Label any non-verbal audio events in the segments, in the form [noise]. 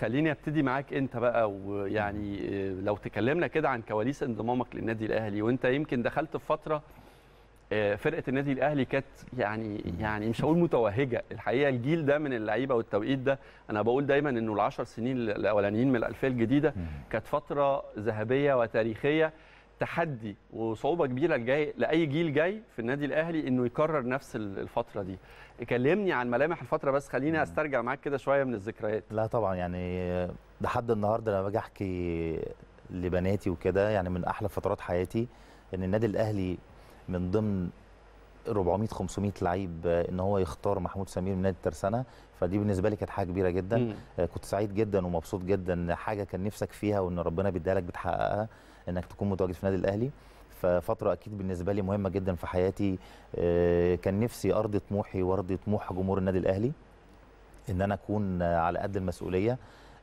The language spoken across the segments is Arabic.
خليني ابتدي معاك انت بقى ويعني لو تكلمنا كده عن كواليس انضمامك للنادي الاهلي وانت يمكن دخلت في فتره آه، فرقه النادي الاهلي كانت يعني يعني مش هقول متوهجه الحقيقه الجيل ده من اللعيبه والتوقيت ده انا بقول دايما انه العشر سنين الاولانيين من الالفيه الجديده كانت فتره ذهبيه وتاريخيه تحدي وصعوبه كبيره الجاي لاي جيل جاي في النادي الاهلي انه يكرر نفس الفتره دي كلمني عن ملامح الفتره بس خليني استرجع معاك كده شويه من الذكريات لا طبعا يعني لحد النهارده لما باجي احكي لبناتي وكده يعني من احلى فترات حياتي ان النادي الاهلي من ضمن 400 500 لعيب آه، ان هو يختار محمود سمير من نادي الترسانه فدي بالنسبه لي كانت حاجه كبيره جدا مم. آه، كنت سعيد جدا ومبسوط جدا حاجه كان نفسك فيها وان ربنا بيديها لك بتحققها انك تكون متواجد في النادي الاهلي ففتره اكيد بالنسبه لي مهمه جدا في حياتي آه، كان نفسي ارضي طموحي وارضي طموح جمهور النادي الاهلي ان انا اكون على قد المسؤوليه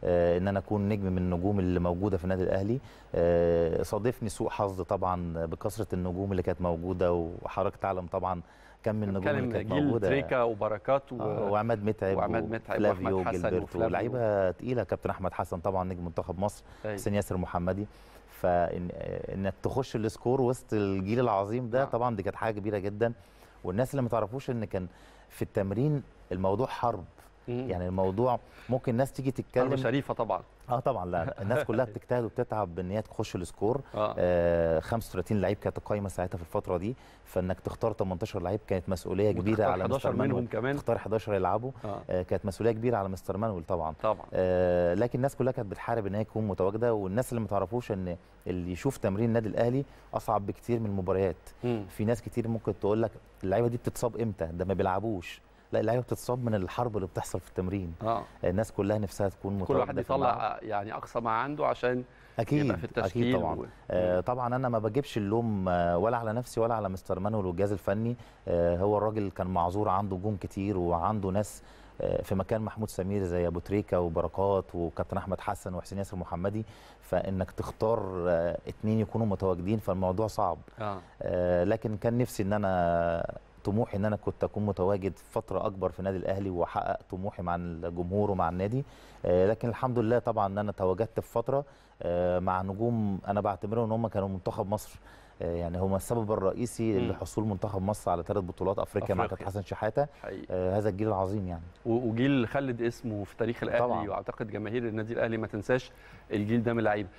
آه، ان انا اكون نجم من النجوم اللي موجوده في النادي الاهلي آه، صادفني سوء حظ طبعا بكثره النجوم اللي كانت موجوده وحضرتك تعلم طبعا كم من النجوم اللي كانت موجوده تريكا وبركات و... آه وعماد متعب وعماد متعب وفلافيو وجلبرتو لعيبه تقيله كابتن احمد حسن طبعا نجم منتخب مصر أيوة. حسين ياسر محمدي فانك تخش السكور وسط الجيل العظيم ده نعم. طبعا دي كانت حاجه كبيره جدا والناس اللي ما تعرفوش ان كان في التمرين الموضوع حرب مم. يعني الموضوع ممكن الناس تيجي تتكلم شريفه طبعا اه طبعا لا [laughs] الناس كلها بتجتهد وبتتعب بان هي تخش السكور آه. آه 35 لعيب كانت القايمه ساعتها في الفتره دي فانك تختار 18 لعيب كانت مسؤوليه كبيره على مستر مانويل كمان تختار 11 يلعبوا آه. آه كانت مسؤوليه كبيره على مستر مانويل طبعا طبعا آه لكن الناس كلها كانت بتحارب ان هي تكون متواجده والناس اللي ما تعرفوش ان اللي يشوف تمرين النادي الاهلي اصعب بكتير من المباريات مم. في ناس كتير ممكن تقول لك اللعيبه دي بتتصاب امتى ده ما بيلعبوش لا اللعيبه بتتصاب من الحرب اللي بتحصل في التمرين آه. الناس كلها نفسها تكون متواجده كل واحد يطلع يعني اقصى ما عنده عشان اكيد يبقى في التشكيل اكيد طبعا و... آه طبعا انا ما بجيبش اللوم آه، ولا على نفسي ولا على مستر مانويل والجهاز الفني آه هو الراجل كان معذور عنده جون كتير وعنده ناس آه، في مكان محمود سمير زي ابو تريكه وبركات وكابتن احمد حسن وحسين ياسر محمدي فانك تختار آه، اتنين يكونوا متواجدين فالموضوع صعب آه. لكن كان نفسي ان انا طموحي ان انا كنت اكون متواجد فتره اكبر في النادي الاهلي واحقق طموحي مع الجمهور ومع النادي آه، لكن الحمد لله طبعا ان انا تواجدت في فتره آه، مع نجوم انا بعتبرهم ان هم كانوا منتخب مصر آه، يعني هما السبب الرئيسي م. لحصول منتخب مصر على ثلاث بطولات افريقيا, أفريقيا. مع كابتن حسن شحاته آه هذا الجيل العظيم يعني وجيل خلد اسمه في تاريخ الاهلي طبعا. واعتقد جماهير النادي الاهلي ما تنساش الجيل ده من اللعيبه